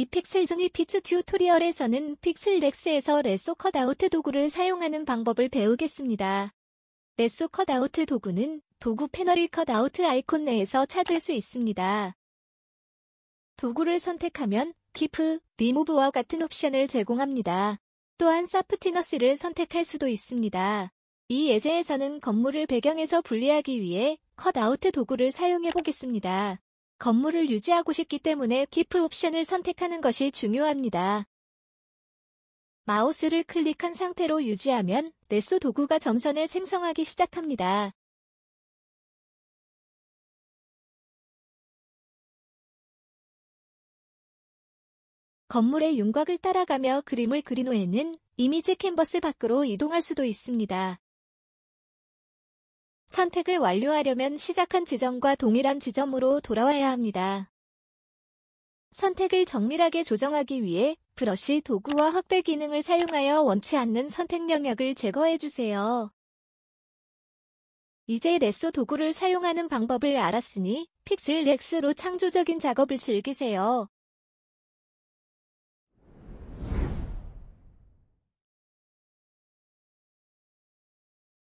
이 픽셀증의 피츠 튜토리얼에서는 픽셀렉스에서 레소 컷아웃 도구를 사용하는 방법을 배우겠습니다. 레소 컷아웃 도구는 도구 패널의 컷아웃 아이콘 내에서 찾을 수 있습니다. 도구를 선택하면 키프, 리무브와 같은 옵션을 제공합니다. 또한 사프티너스를 선택할 수도 있습니다. 이 예제에서는 건물을 배경에서 분리하기 위해 컷아웃 도구를 사용해 보겠습니다. 건물을 유지하고 싶기 때문에 키프 옵션을 선택하는 것이 중요합니다. 마우스를 클릭한 상태로 유지하면 레소 도구가 점선을 생성하기 시작합니다. 건물의 윤곽을 따라가며 그림을 그린 후에는 이미지 캔버스 밖으로 이동할 수도 있습니다. 선택을 완료하려면 시작한 지점과 동일한 지점으로 돌아와야 합니다. 선택을 정밀하게 조정하기 위해 브러쉬 도구와 확대 기능을 사용하여 원치 않는 선택 영역을 제거해주세요. 이제 레소 도구를 사용하는 방법을 알았으니 픽셀 렉스로 창조적인 작업을 즐기세요.